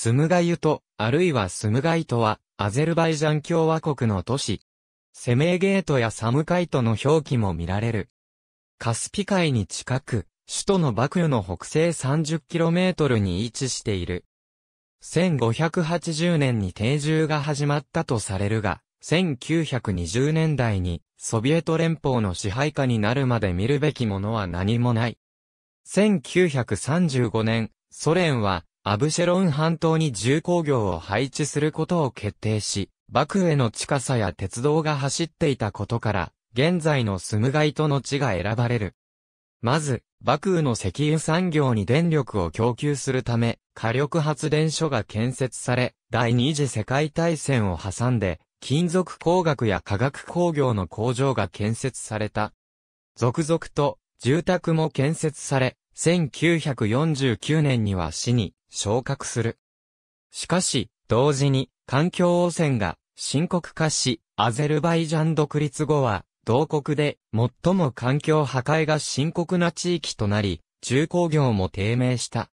スムガユト、あるいはスムガイトは、アゼルバイジャン共和国の都市。セメーゲートやサムカイトの表記も見られる。カスピ海に近く、首都のバクーの北西 30km に位置している。1580年に定住が始まったとされるが、1920年代にソビエト連邦の支配下になるまで見るべきものは何もない。1935年、ソ連はアブシェロン半島に重工業を配置することを決定し、バクへの近さや鉄道が走っていたことから、現在のスムガイトの地が選ばれる。まず、バクーの石油産業に電力を供給するため、火力発電所が建設され、第二次世界大戦を挟んで、金属工学や化学工業の工場が建設された。続々と、住宅も建設され、1949年には市に昇格する。しかし、同時に、環境汚染が深刻化し、アゼルバイジャン独立後は、同国で最も環境破壊が深刻な地域となり、重工業も低迷した。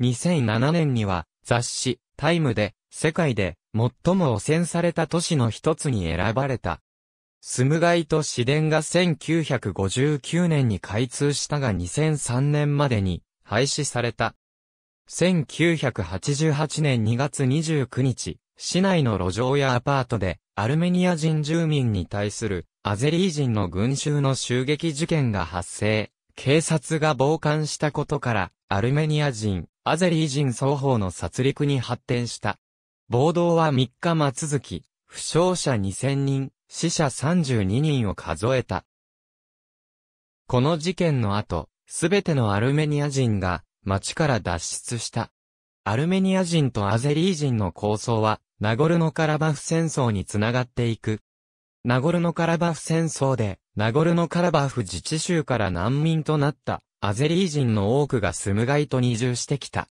2007年には、雑誌、タイムで、世界で最も汚染された都市の一つに選ばれた。スムガイと市電が1959年に開通したが2003年までに廃止された。1988年2月29日、市内の路上やアパートで、アルメニア人住民に対する、アゼリー人の群衆の襲撃事件が発生。警察が傍観したことから、アルメニア人、アゼリー人双方の殺戮に発展した。暴動は3日間続き、負傷者2000人、死者32人を数えた。この事件の後、すべてのアルメニア人が町から脱出した。アルメニア人とアゼリー人の構想は、ナゴルノカラバフ戦争につながっていく。ナゴルノカラバフ戦争で、ナゴルノカラバフ自治州から難民となった、アゼリー人の多くがスムガイトに移住してきた。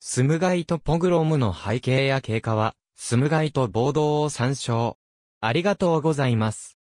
スムガイトポグロムの背景や経過は、スムガイト暴動を参照。ありがとうございます。